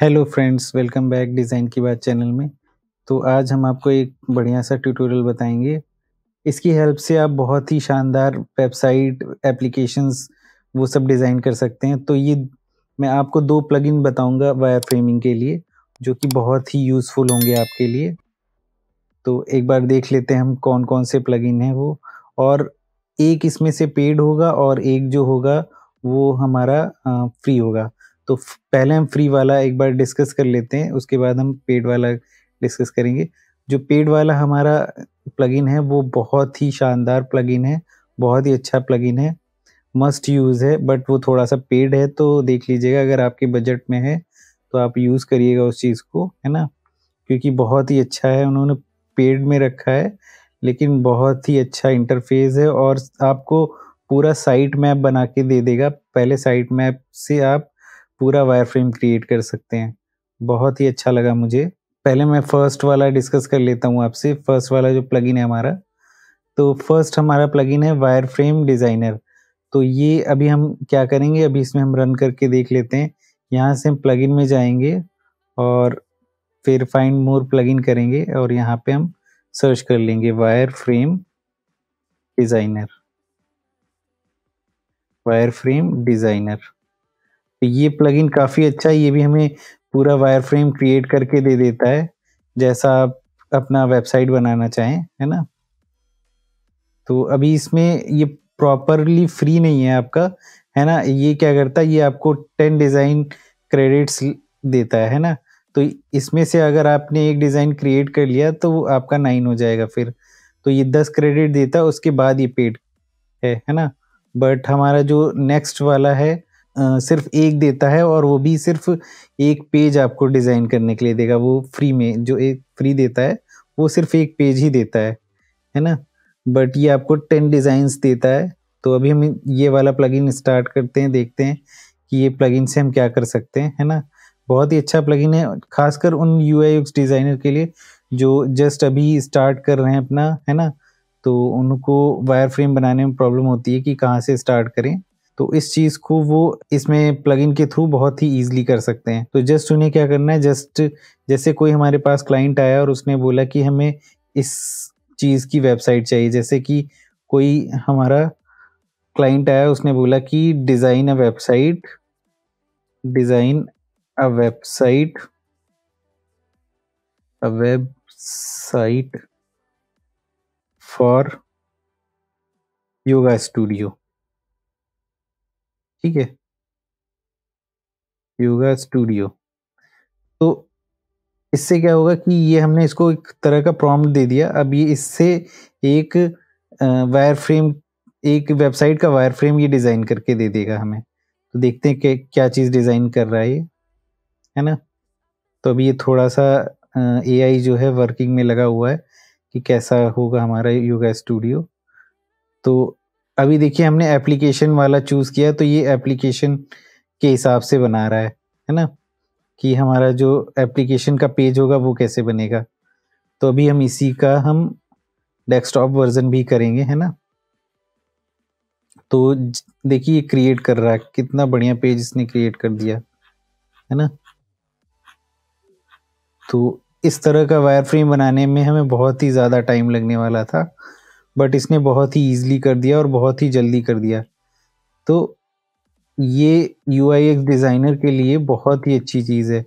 hello friends welcome back design की बात channel में तो आज हम आपको एक बढ़िया सा ट्यूटोरियल बताएंगे इसकी हेल्प से आप बहुत ही शानदार वेबसाइट एप्लीकेशंस वो सब डिज़ाइन कर सकते हैं तो ये मैं आपको दो प्लगइन बताऊंगा वायर फ्रेमिंग के लिए जो कि बहुत ही यूज़फुल होंगे आपके लिए तो एक बार देख लेते हैं हम कौन कौन से प्लग हैं वो और एक इसमें से पेड होगा और एक जो होगा वो हमारा फ्री होगा तो पहले हम फ्री वाला एक बार डिस्कस कर लेते हैं उसके बाद हम पेड वाला डिस्कस करेंगे जो पेड वाला हमारा प्लगइन है वो बहुत ही शानदार प्लगइन है बहुत ही अच्छा प्लगइन है मस्ट यूज़ है बट वो थोड़ा सा पेड है तो देख लीजिएगा अगर आपके बजट में है तो आप यूज़ करिएगा उस चीज़ को है ना क्योंकि बहुत ही अच्छा है उन्होंने पेड में रखा है लेकिन बहुत ही अच्छा इंटरफेस है और आपको पूरा साइट मैप बना के दे देगा पहले साइट मैप से आप पूरा वायर फ्रेम क्रिएट कर सकते हैं बहुत ही अच्छा लगा मुझे पहले मैं फ़र्स्ट वाला डिस्कस कर लेता हूँ आपसे फ़र्स्ट वाला जो प्लगइन है हमारा तो फर्स्ट हमारा प्लगइन है वायर फ्रेम डिज़ाइनर तो ये अभी हम क्या करेंगे अभी इसमें हम रन करके देख लेते हैं यहाँ से हम प्लगइन में जाएंगे और फिर फाइंड मोर प्लगइन करेंगे और यहाँ पे हम सर्च कर लेंगे wireframe designer wireframe designer तो ये प्लगइन काफ़ी अच्छा है ये भी हमें पूरा वायर फ्रेम क्रिएट करके दे देता है जैसा आप अपना वेबसाइट बनाना चाहें है ना तो अभी इसमें ये प्रॉपरली फ्री नहीं है आपका है ना ये क्या करता है ये आपको टेन डिज़ाइन क्रेडिट्स देता है ना तो इसमें से अगर आपने एक डिज़ाइन क्रिएट कर लिया तो आपका नाइन हो जाएगा फिर तो ये दस क्रेडिट देता है उसके बाद ये पेड है है ना बट हमारा जो नेक्स्ट वाला है सिर्फ एक देता है और वो भी सिर्फ एक पेज आपको डिज़ाइन करने के लिए देगा वो फ्री में जो एक फ्री देता है वो सिर्फ एक पेज ही देता है है ना बट ये आपको टेन डिज़ाइंस देता है तो अभी हम ये वाला प्लगइन स्टार्ट करते हैं देखते हैं कि ये प्लगइन से हम क्या कर सकते हैं है ना बहुत ही अच्छा प्लगइन है खासकर उन यू आई डिज़ाइनर के लिए जो जस्ट अभी स्टार्ट कर रहे हैं अपना है ना तो उनको वायर फ्रेम बनाने में प्रॉब्लम होती है कि कहाँ से स्टार्ट करें तो इस चीज़ को वो इसमें प्लग इन के थ्रू बहुत ही ईजिली कर सकते हैं तो जस्ट उन्हें क्या करना है जस्ट जैसे कोई हमारे पास क्लाइंट आया और उसने बोला कि हमें इस चीज़ की वेबसाइट चाहिए जैसे कि कोई हमारा क्लाइंट आया उसने बोला कि design a website design a website a website for yoga studio ठीक है योगा स्टूडियो तो इससे क्या होगा कि ये हमने इसको एक तरह का प्रॉम्प्ट दे दिया अब ये इससे एक वायर फ्रेम एक वेबसाइट का वायर फ्रेम ये डिज़ाइन करके दे देगा हमें तो देखते हैं कि क्या चीज़ डिज़ाइन कर रहा है ये है ना तो अभी ये थोड़ा सा ए आई जो है वर्किंग में लगा हुआ है कि कैसा होगा हमारा योगा स्टूडियो तो अभी देखिए हमने एप्लीकेशन वाला चूज किया तो ये एप्लीकेशन के हिसाब से बना रहा है है ना कि हमारा जो एप्लीकेशन का पेज होगा वो कैसे बनेगा तो अभी हम इसी का हम डेस्कटॉप वर्जन भी करेंगे है ना तो देखिए ये क्रिएट कर रहा है कितना बढ़िया पेज इसने क्रिएट कर दिया है ना तो इस तरह का वायर फ्रेम बनाने में हमें बहुत ही ज़्यादा टाइम लगने वाला था बट इसने बहुत ही ईजिली कर दिया और बहुत ही जल्दी कर दिया तो ये यू आई एक्स डिज़ाइनर के लिए बहुत ही अच्छी चीज़ है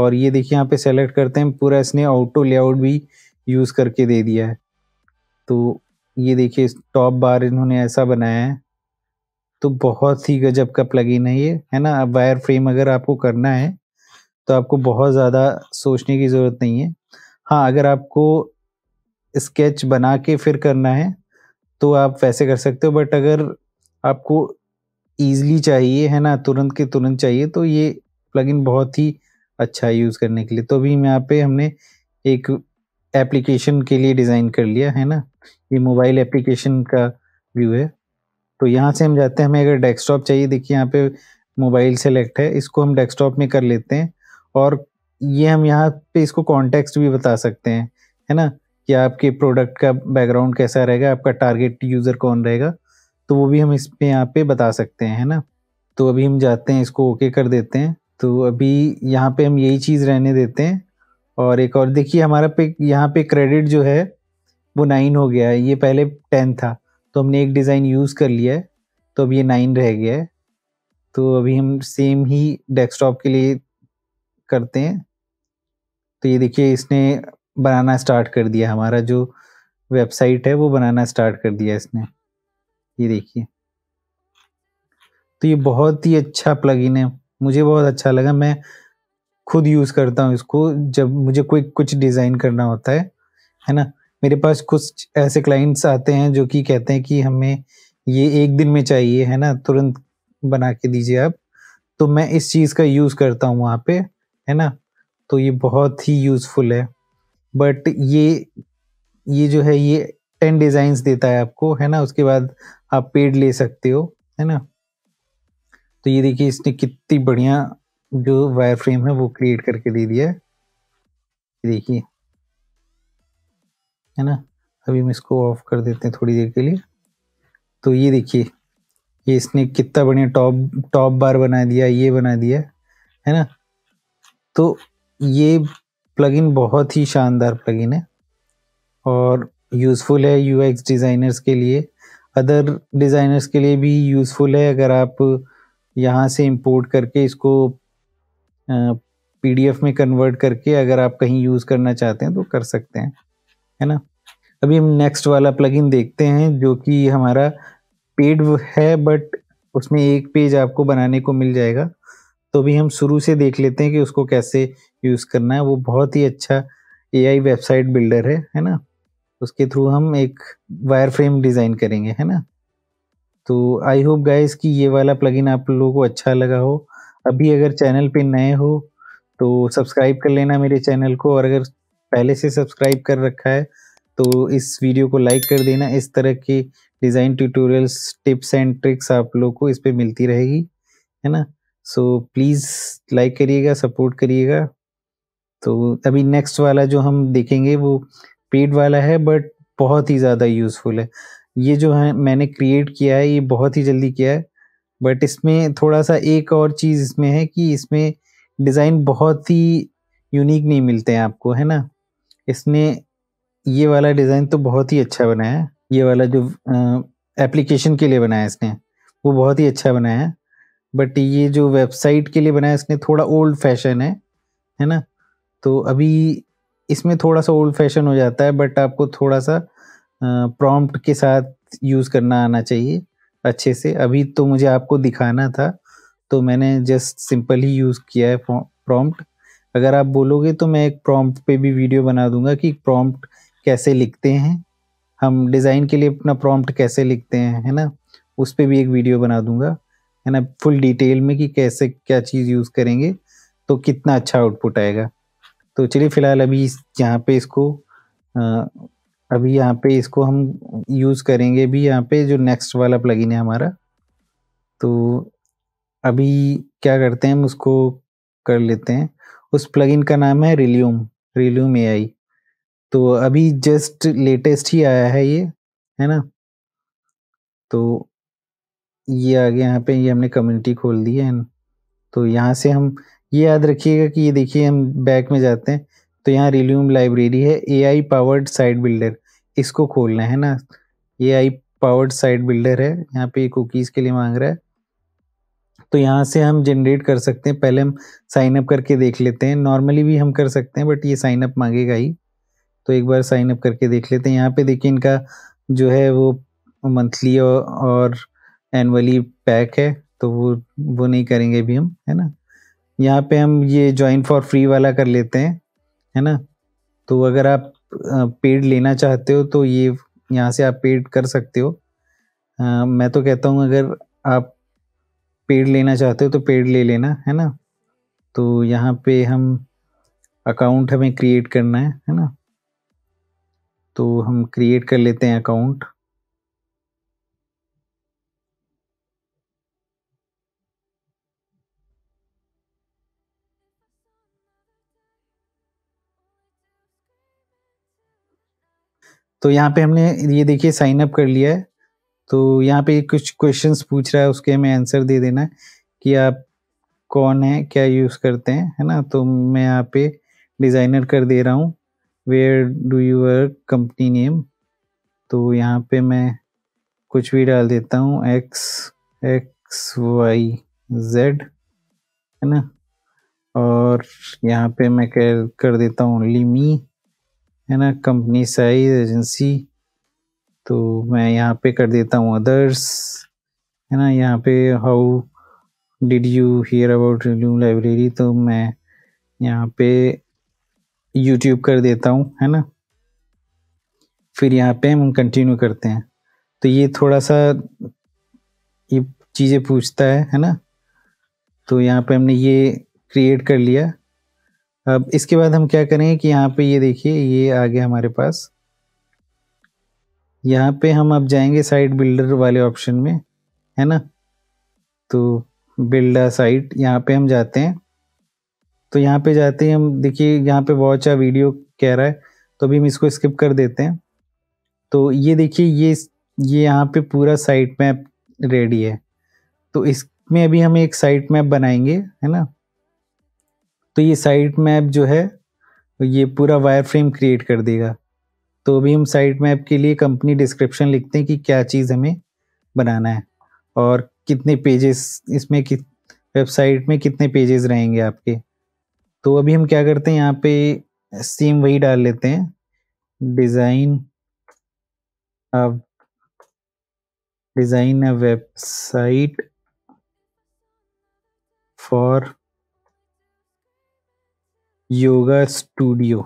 और ये देखिए यहाँ पे सेलेक्ट करते हैं पूरा इसने आउटो लेआउट भी यूज़ करके दे दिया है तो ये देखिए टॉप बार इन्होंने ऐसा बनाया है तो बहुत ही गजब का प्लगइन है ये है ना अब वायर फ्रेम अगर आपको करना है तो आपको बहुत ज़्यादा सोचने की ज़रूरत नहीं है हाँ अगर आपको स्केच बना के फिर करना है तो आप वैसे कर सकते हो बट अगर आपको ईजली चाहिए है ना तुरंत के तुरंत चाहिए तो ये प्लगइन बहुत ही अच्छा है यूज़ करने के लिए तो अभी यहाँ पे हमने एक एप्लीकेशन के लिए डिज़ाइन कर लिया है ना ये मोबाइल एप्लीकेशन का व्यू है तो यहाँ से हम जाते हैं हमें अगर डेस्कटॉप चाहिए देखिए यहाँ पे मोबाइल सेलेक्ट है इसको हम डेस्कटॉप में कर लेते हैं और ये हम यहाँ पे इसको कॉन्टेक्स्ट भी बता सकते हैं है ना कि आपके प्रोडक्ट का बैकग्राउंड कैसा रहेगा आपका टारगेट यूज़र कौन रहेगा तो वो भी हम इस पे यहाँ पे बता सकते हैं है ना तो अभी हम जाते हैं इसको ओके कर देते हैं तो अभी यहाँ पे हम यही चीज़ रहने देते हैं और एक और देखिए हमारा पे यहाँ पे क्रेडिट जो है वो नाइन हो गया है ये पहले टेन था तो हमने एक डिज़ाइन यूज़ कर लिया है तो अब ये नाइन रह गया है तो अभी हम सेम ही डेस्कटॉप के लिए करते हैं तो ये देखिए इसने बनाना स्टार्ट कर दिया हमारा जो वेबसाइट है वो बनाना स्टार्ट कर दिया इसने ये देखिए तो ये बहुत ही अच्छा प्लगइन है मुझे बहुत अच्छा लगा मैं खुद यूज़ करता हूँ इसको जब मुझे कोई कुछ डिज़ाइन करना होता है है ना मेरे पास कुछ ऐसे क्लाइंट्स आते हैं जो कि कहते हैं कि हमें ये एक दिन में चाहिए है ना तुरंत बना के दीजिए आप तो मैं इस चीज़ का यूज़ करता हूँ वहाँ पे है ना तो ये बहुत ही यूज़फुल है बट ये ये जो है ये टेन डिजाइन देता है आपको है ना उसके बाद आप पेड ले सकते हो है ना तो ये देखिए इसने कितनी बढ़िया जो वायर फ्रेम है वो क्रिएट करके दे दिया है देखिए है ना अभी हम इसको ऑफ कर देते हैं थोड़ी देर के लिए तो ये देखिए ये इसने कितना बढ़िया टॉप टॉप बार बना दिया ये बना दिया है ना तो ये प्लगइन बहुत ही शानदार प्लगइन है और यूज़फुल है यू डिज़ाइनर्स के लिए अदर डिज़ाइनर्स के लिए भी यूज़फुल है अगर आप यहाँ से इंपोर्ट करके इसको पीडीएफ में कन्वर्ट करके अगर आप कहीं यूज़ करना चाहते हैं तो कर सकते हैं है ना अभी हम नेक्स्ट वाला प्लगइन देखते हैं जो कि हमारा पेड है बट उसमें एक पेज आपको बनाने को मिल जाएगा तो भी हम शुरू से देख लेते हैं कि उसको कैसे यूज़ करना है वो बहुत ही अच्छा ए वेबसाइट बिल्डर है है ना उसके थ्रू हम एक वायर फ्रेम डिज़ाइन करेंगे है ना तो आई होप गाइस कि ये वाला प्लगइन आप लोगों को अच्छा लगा हो अभी अगर चैनल पे नए हो तो सब्सक्राइब कर लेना मेरे चैनल को और अगर पहले से सब्सक्राइब कर रखा है तो इस वीडियो को लाइक कर देना इस तरह की design tutorials tips and tricks आप लोग को इस पर मिलती रहेगी है ना सो प्लीज़ लाइक करिएगा सपोर्ट करिएगा तो अभी नेक्स्ट वाला जो हम देखेंगे वो पेड वाला है बट बहुत ही ज़्यादा यूज़फुल है ये जो है मैंने क्रिएट किया है ये बहुत ही जल्दी किया है बट इसमें थोड़ा सा एक और चीज़ इसमें है कि इसमें डिज़ाइन बहुत ही यूनिक नहीं मिलते हैं आपको है ना इसने ये वाला डिज़ाइन तो बहुत ही अच्छा बनाया है ये वाला जो एप्लीकेशन के लिए बनाया इसने वो बहुत ही अच्छा बनाया है बट ये जो वेबसाइट के लिए बनाया इसने थोड़ा ओल्ड फैशन है है ना तो अभी इसमें थोड़ा सा ओल्ड फैशन हो जाता है बट आपको थोड़ा सा प्रॉम्प्ट के साथ यूज़ करना आना चाहिए अच्छे से अभी तो मुझे आपको दिखाना था तो मैंने जस्ट सिंपल ही यूज़ किया है प्रॉम्प्ट अगर आप बोलोगे तो मैं एक प्रॉम्प्ट पे भी वीडियो बना दूंगा कि प्रॉम्प्ट कैसे लिखते हैं हम डिज़ाइन के लिए अपना प्रॉम्प्ट कैसे लिखते हैं है ना उस पर भी एक वीडियो बना दूंगा है ना फुल डिटेल में कि कैसे क्या चीज़ यूज़ करेंगे तो कितना अच्छा आउटपुट आएगा तो चलिए फिलहाल अभी यहाँ पे इसको अभी यहाँ पे इसको हम यूज़ करेंगे भी यहाँ पे जो नेक्स्ट वाला प्लगइन है हमारा तो अभी क्या करते हैं हम उसको कर लेते हैं उस प्लगइन का नाम है रिल्यूम रिल्यूम एआई तो अभी जस्ट लेटेस्ट ही आया है ये है ना तो ये आगे यहाँ पे ये हमने कम्युनिटी खोल दी है तो यहाँ से हम ये याद रखिएगा कि ये देखिए हम बैक में जाते हैं तो यहाँ रिल्यूम लाइब्रेरी है A I powered site builder इसको खोलना है ना A I powered site builder है यहाँ पे कुकीज़ के लिए मांग रहा है तो यहाँ से हम जनरेट कर सकते हैं पहले हम साइन अप करके देख लेते हैं नॉर्मली भी हम कर सकते हैं बट ये साइन अप मांगेगा ही तो एक बार साइन अप करके देख लेते हैं यहाँ पे देखिए इनका जो है वो मंथली और एनुअली पैक है तो वो वो नहीं करेंगे अभी हम है ना यहाँ पे हम ये ज्वाइन फॉर फ्री वाला कर लेते हैं है ना तो अगर आप पेड लेना चाहते हो तो ये यहाँ से आप पेड कर सकते हो आ, मैं तो कहता हूँ अगर आप पेड लेना चाहते हो तो पेड ले लेना है ना तो यहाँ पे हम अकाउंट हमें क्रिएट करना है है ना तो हम क्रिएट कर लेते हैं अकाउंट तो यहाँ पे हमने ये देखिए साइन अप कर लिया है तो यहाँ पे कुछ क्वेश्चंस पूछ रहा है उसके हमें आंसर दे देना है कि आप कौन है क्या यूज़ करते हैं है ना तो मैं यहाँ पे डिज़ाइनर कर दे रहा हूँ where do you work company name तो यहाँ पे मैं कुछ भी डाल देता हूँ एक्स एक्स वाई जेड है ना और यहाँ पे मैं कर कर देता हूँ लिमी है ना कंपनी साइज एजेंसी तो मैं यहाँ पे कर देता हूँ अदर्स है ना यहाँ पे how did you hear about new library तो मैं यहाँ पे यूट्यूब कर देता हूँ है ना फिर यहाँ पे हम कंटिन्यू करते हैं तो ये थोड़ा सा ये चीज़ें पूछता है है ना तो यहाँ पे हमने ये क्रिएट कर लिया अब इसके बाद हम क्या करेंगे कि यहाँ पे ये देखिए ये आ गया हमारे पास यहाँ पे हम अब जाएंगे साइट बिल्डर वाले ऑप्शन में है ना तो बिल्ड अ साइट यहाँ पे हम जाते हैं तो यहाँ पे जाते हैं हम देखिए यहाँ पे वॉच अच्छा वीडियो कह रहा है तो अभी हम इसको स्किप कर देते हैं तो ये देखिए ये ये यहाँ पे पूरा साइट मैप रेडी है तो इसमें अभी हम एक साइट मैप बनाएंगे है ना तो ये साइट मैप जो है ये पूरा वायर फ्रेम क्रिएट कर देगा तो अभी हम साइट मैप के लिए कंपनी डिस्क्रिप्शन लिखते हैं कि क्या चीज़ हमें बनाना है और कितने पेजेस इसमें कि वेबसाइट में कितने पेजेस रहेंगे आपके तो अभी हम क्या करते हैं यहाँ पे सेम वही डाल लेते हैं डिज़ाइन अब design website for yoga studio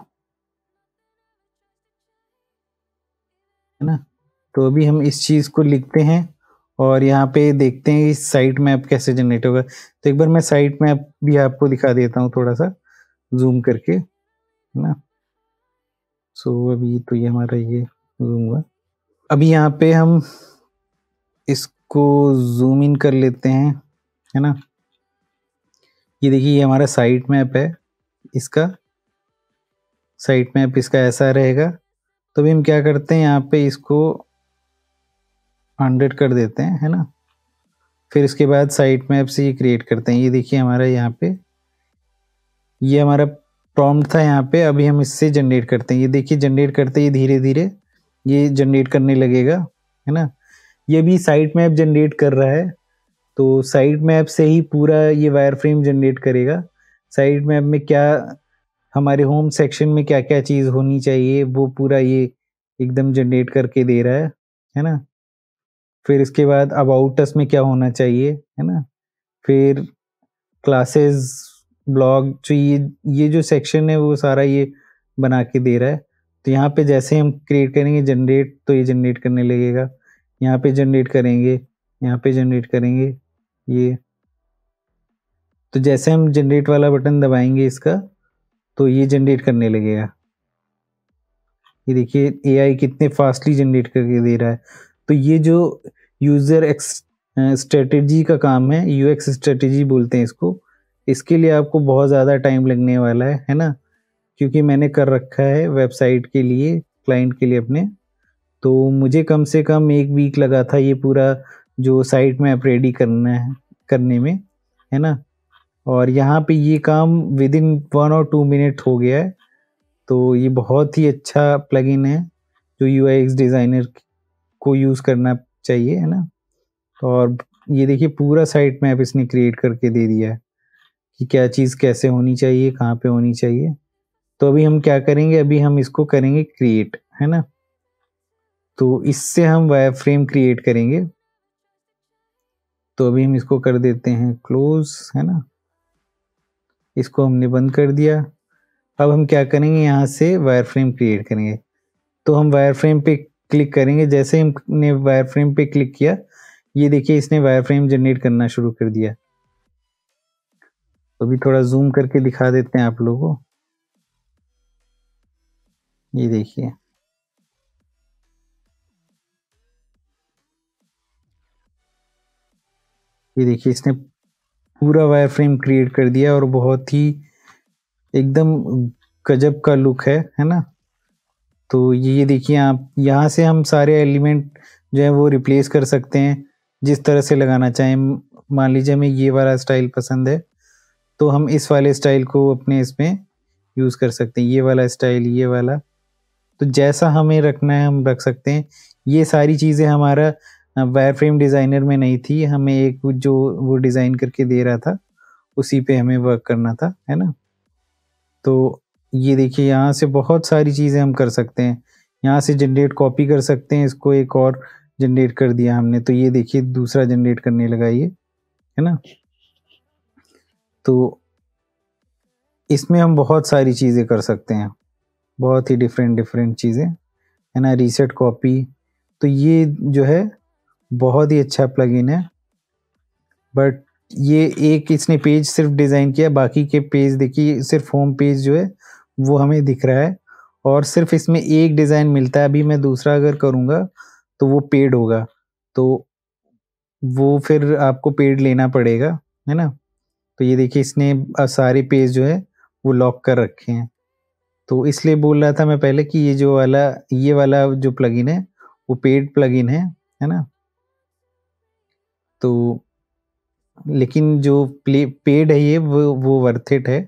है ना तो अभी हम इस चीज को लिखते हैं और यहाँ पे देखते हैं इस साइट मैप कैसे जनरेट होगा तो एक बार मैं साइट मैप भी आपको दिखा देता हूँ थोड़ा सा जूम करके है ना सो अभी तो ये हमारा ये जूम हुआ अभी यहाँ पे हम इसको जूम इन कर लेते हैं है ना ये देखिए ये हमारा साइट मैप है इसका साइड मैप इसका ऐसा रहेगा तो भी हम क्या करते हैं यहाँ पे इसको हंड्रेड कर देते हैं है ना फिर इसके बाद साइट मैप से ये क्रिएट करते हैं ये देखिए हमारा यहाँ पे ये हमारा प्रॉम्प्ट था यहाँ पे अभी हम इससे जनरेट करते हैं ये देखिए जनरेट करते ही धीरे धीरे ये जनरेट करने लगेगा है ना ये भी साइट मैप जनरेट कर रहा है तो साइट मैप से ही पूरा ये वायर फ्रेम जनरेट करेगा साइड मैप में क्या हमारे होम सेक्शन में क्या क्या चीज़ होनी चाहिए वो पूरा ये एकदम जनरेट करके दे रहा है है ना फिर इसके बाद आउटस में क्या होना चाहिए है ना फिर क्लासेस ब्लॉग जो ये ये जो सेक्शन है वो सारा ये बना के दे रहा है तो यहाँ पे जैसे हम क्रिएट करेंगे जनरेट तो ये जनरेट करने लगेगा यहाँ पे जनरेट करेंगे यहाँ पे जनरेट करेंगे ये तो जैसे हम जनरेट वाला बटन दबाएंगे इसका तो ये जनरेट करने लगेगा ये देखिए एआई कितने फास्टली जनरेट करके दे रहा है तो ये जो यूज़र एक्स स्ट्रेटजी का काम है यूएक्स स्ट्रेटजी बोलते हैं इसको इसके लिए आपको बहुत ज़्यादा टाइम लगने वाला है है ना क्योंकि मैंने कर रखा है वेबसाइट के लिए क्लाइंट के लिए अपने तो मुझे कम से कम एक वीक लगा था ये पूरा जो साइट में आप रेडी करना है करने में है ना और यहाँ पे ये काम विद इन वन और टू मिनट हो गया है तो ये बहुत ही अच्छा प्लगइन है जो यू डिज़ाइनर को यूज़ करना चाहिए है ना और ये देखिए पूरा साइट मैप इसने क्रिएट करके दे दिया है कि क्या चीज़ कैसे होनी चाहिए कहाँ पे होनी चाहिए तो अभी हम क्या करेंगे अभी हम इसको करेंगे क्रिएट है ना तो इससे हम वायर फ्रेम क्रिएट करेंगे तो अभी हम इसको कर देते हैं क्लोज है ना इसको हमने बंद कर दिया अब हम क्या करेंगे यहाँ से वायर फ्रेम क्रिएट करेंगे तो हम वायर फ्रेम पे क्लिक करेंगे जैसे हमने वायर फ्रेम पे क्लिक किया ये देखिए इसने वायर फ्रेम जनरेट करना शुरू कर दिया तो थोड़ा जूम करके दिखा देते हैं आप लोगों ये देखिए ये देखिए इसने पूरा वायर फ्रेम क्रिएट कर दिया और बहुत ही एकदम गजब का लुक है है ना तो ये देखिए आप यहाँ से हम सारे एलिमेंट जो है वो रिप्लेस कर सकते हैं जिस तरह से लगाना चाहें मान लीजिए हमें ये वाला स्टाइल पसंद है तो हम इस वाले स्टाइल को अपने इसमें यूज़ कर सकते हैं ये वाला स्टाइल ये वाला तो जैसा हमें रखना है हम रख सकते हैं ये सारी चीज़ें हमारा वायर फ्रेम डिज़ाइनर में नहीं थी हमें एक जो वो डिज़ाइन करके दे रहा था उसी पे हमें वर्क करना था है ना तो ये देखिए यहाँ से बहुत सारी चीज़ें हम कर सकते हैं यहाँ से जनरेट कॉपी कर सकते हैं इसको एक और जनरेट कर दिया हमने तो ये देखिए दूसरा जनरेट करने लगा ये है ना तो इसमें हम बहुत सारी चीज़ें कर सकते हैं बहुत ही डिफरेंट डिफरेंट चीज़ें है ना रीसेट कॉपी तो ये जो है बहुत ही अच्छा प्लगइन है बट ये एक इसने पेज सिर्फ डिज़ाइन किया बाकी के पेज देखिए सिर्फ होम पेज जो है वो हमें दिख रहा है और सिर्फ इसमें एक डिज़ाइन मिलता है अभी मैं दूसरा अगर करूँगा तो वो पेड होगा तो वो फिर आपको पेड लेना पड़ेगा है ना तो ये देखिए इसने सारे पेज जो है वो लॉक कर रखे हैं तो इसलिए बोल रहा था मैं पहले कि ये जो वाला ये वाला जो प्लगइन है वो पेड प्लगइन है है ना तो लेकिन जो प्ले पेड है ये वो वो वर्थ इट है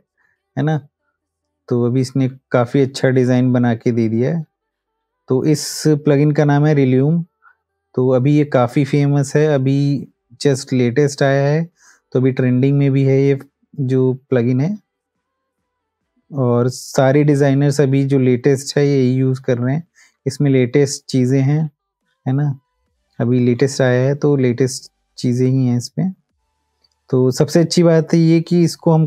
है ना तो अभी इसने काफ़ी अच्छा डिज़ाइन बना के दे दिया है तो इस प्लगइन का नाम है रिल्यूम तो अभी ये काफ़ी फेमस है अभी जस्ट लेटेस्ट आया है तो अभी ट्रेंडिंग में भी है ये जो प्लगइन है और सारे डिज़ाइनर्स अभी जो लेटेस्ट है ये यूज़ कर रहे हैं इसमें लेटेस्ट चीज़ें हैं है ना अभी लेटेस्ट आया है तो लेटेस्ट चीज़ें ही हैं इसमें तो सबसे अच्छी बात है ये कि इसको हम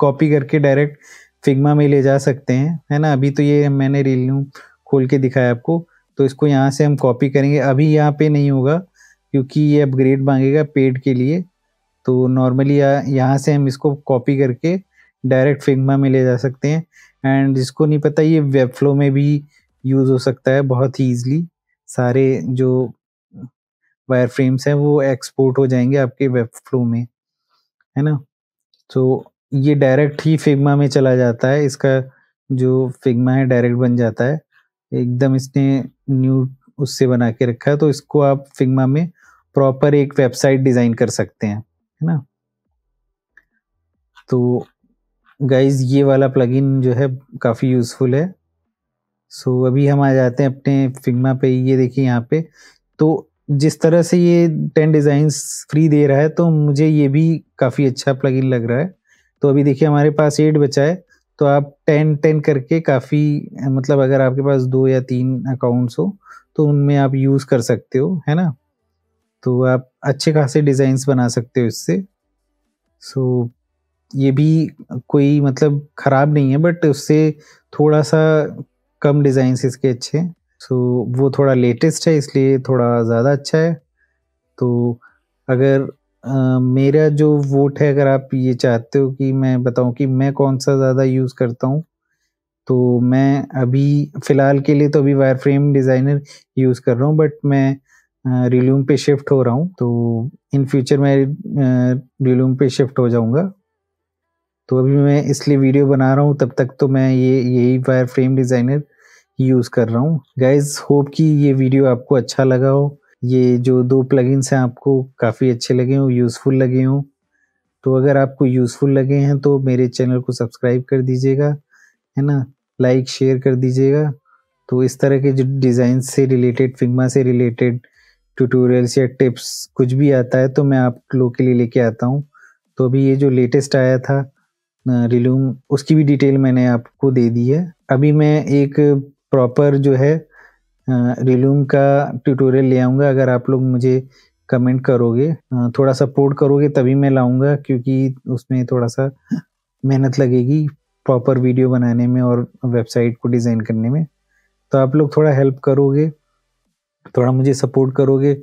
कॉपी करके डायरेक्ट फिग्मा में ले जा सकते हैं है ना अभी तो ये मैंने रील्यूम खोल के दिखाया आपको तो इसको यहाँ से हम कॉपी करेंगे अभी यहाँ पे नहीं होगा क्योंकि ये अपग्रेड मांगेगा पेड के लिए तो नॉर्मली यहाँ से हम इसको कॉपी करके डायरेक्ट फिग्मा में ले जा सकते हैं एंड जिसको नहीं पता ये वेब फ्लो में भी यूज़ हो सकता है बहुत ही ईजिली सारे जो वायर फ्रेम्स हैं वो एक्सपोर्ट हो जाएंगे आपके वेब फ्लो में है ना तो ये डायरेक्ट ही फिग्मा में चला जाता है इसका जो फिग्मा है डायरेक्ट बन जाता है एकदम इसने न्यू उससे बना के रखा है तो इसको आप फिग्मा में प्रॉपर एक वेबसाइट डिज़ाइन कर सकते हैं है ना तो गाइज ये वाला प्लगइन जो है काफ़ी यूज़फुल है सो so, अभी हम आ जाते हैं अपने फिग्मा पे ये देखिए यहाँ पे तो जिस तरह से ये टेन डिज़ाइंस फ्री दे रहा है तो मुझे ये भी काफ़ी अच्छा प्लगइन लग रहा है तो अभी देखिए हमारे पास एट बचा है तो आप टेन टेन करके काफ़ी मतलब अगर आपके पास दो या तीन अकाउंट्स हो तो उनमें आप यूज़ कर सकते हो है ना तो आप अच्छे खासे डिज़ाइंस बना सकते हो इससे सो so, ये भी कोई मतलब ख़राब नहीं है बट उससे थोड़ा सा कम डिज़ाइंस इसके अच्छे हैं सो so, वो थोड़ा लेटेस्ट है इसलिए थोड़ा ज़्यादा अच्छा है तो अगर आ, मेरा जो वोट है अगर आप ये चाहते हो कि मैं बताऊं कि मैं कौन सा ज़्यादा यूज़ करता हूँ तो मैं अभी फ़िलहाल के लिए तो अभी वायर फ्रेम डिज़ाइनर यूज़ कर रहा हूँ बट मैं रिल्यूम पे शिफ्ट हो रहा हूँ तो इन फ्यूचर मैं रिल्यूम पे शिफ्ट हो जाऊँगा तो अभी मैं इसलिए वीडियो बना रहा हूँ तब तक तो मैं ये यही वायर फ्रेम डिज़ाइनर यूज़ कर रहा हूँ गाइज होप कि ये वीडियो आपको अच्छा लगा हो ये जो दो प्लगइन्स हैं आपको काफ़ी अच्छे लगे हों यूज़फुल लगे हों तो अगर आपको यूज़फुल लगे हैं तो मेरे चैनल को सब्सक्राइब कर दीजिएगा है ना लाइक शेयर कर दीजिएगा तो इस तरह के जो डिज़ाइन से रिलेटेड फिग्मा से रिलेटेड ट्यूटोरियल्स या टिप्स कुछ भी आता है तो मैं आप लोग के लिए लेके आता हूँ तो अभी ये जो लेटेस्ट आया था रिलूम उसकी भी डिटेल मैंने आपको दे दी है अभी मैं एक प्रॉपर जो है रिलूम का ट्यूटोरियल ले आऊँगा अगर आप लोग मुझे कमेंट करोगे थोड़ा सपोर्ट करोगे तभी मैं लाऊंगा क्योंकि उसमें थोड़ा सा मेहनत लगेगी प्रॉपर वीडियो बनाने में और वेबसाइट को डिज़ाइन करने में तो आप लोग थोड़ा हेल्प करोगे थोड़ा मुझे सपोर्ट करोगे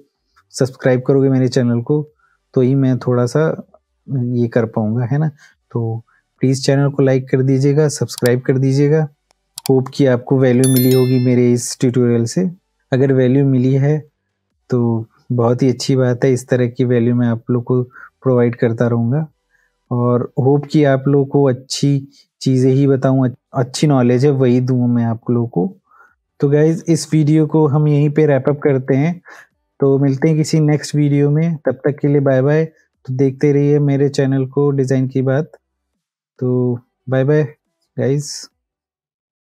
सब्सक्राइब करोगे मेरे चैनल को तो ही मैं थोड़ा सा ये कर पाऊँगा है ना तो प्लीज़ चैनल को लाइक कर दीजिएगा सब्सक्राइब कर दीजिएगा होप कि आपको वैल्यू मिली होगी मेरे इस ट्यूटोरियल से अगर वैल्यू मिली है तो बहुत ही अच्छी बात है इस तरह की वैल्यू मैं आप लोग को प्रोवाइड करता रहूँगा और होप कि आप लोग को अच्छी चीज़ें ही बताऊँ अच्छी नॉलेज है वही दूँ मैं आप लोग को तो गाइज इस वीडियो को हम यहीं पे रैपअप करते हैं तो मिलते हैं किसी नेक्स्ट वीडियो में तब तक के लिए बाय बाय तो देखते रहिए मेरे चैनल को डिज़ाइन की बात तो बाय बाय गाइज़